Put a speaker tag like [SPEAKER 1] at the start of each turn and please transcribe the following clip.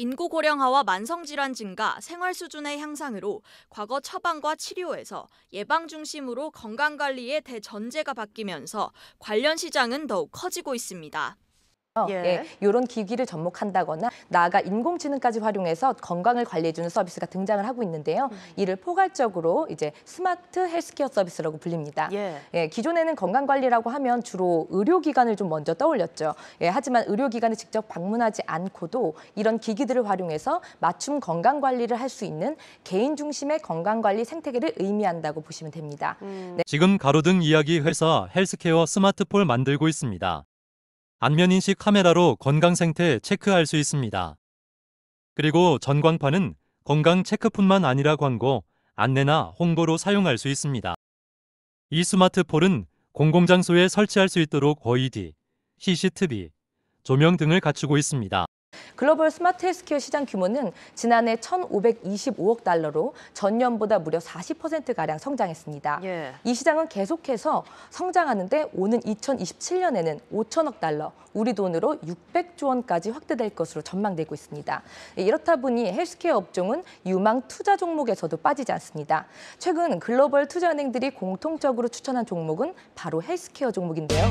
[SPEAKER 1] 인구 고령화와 만성질환 증가, 생활 수준의 향상으로 과거 처방과 치료에서 예방 중심으로 건강관리의 대전제가 바뀌면서 관련 시장은 더욱 커지고 있습니다.
[SPEAKER 2] 어, 예. 예, 이런 기기를 접목한다거나 나아가 인공지능까지 활용해서 건강을 관리해주는 서비스가 등장을 하고 있는데요. 음. 이를 포괄적으로 이제 스마트 헬스케어 서비스라고 불립니다. 예. 예 기존에는 건강 관리라고 하면 주로 의료기관을 좀 먼저 떠올렸죠. 예, 하지만 의료기관을 직접 방문하지 않고도 이런 기기들을 활용해서 맞춤 건강 관리를 할 수 있는 개인 중심의 건강 관리 생태계를 의미한다고 보시면 됩니다. 음.
[SPEAKER 3] 네. 지금 가로등 이야기 회사 헬스케어 스마트폴 만들고 있습니다. 안면인식 카메라로 건강 생태 체크할 수 있습니다. 그리고 전광판은 건강 체크뿐만 아니라 광고, 안내나 홍보로 사용할 수 있습니다. 이 스마트폴은 공공장소에 설치할 수 있도록 OED, CCTV, 조명 등을 갖추고 있습니다.
[SPEAKER 2] 글로벌 스마트 헬스케어 시장 규모는 지난해 1,525억 달러로 전년보다 무려 40%가량 성장했습니다. 예. 이 시장은 계속해서 성장하는데 오는 2027년에는 5천억 달러, 우리 돈으로 600조 원까지 확대될 것으로 전망되고 있습니다. 예, 이렇다 보니 헬스케어 업종은 유망 투자 종목에서도 빠지지 않습니다. 최근 글로벌 투자은행들이 공통적으로 추천한 종목은 바로 헬스케어 종목인데요.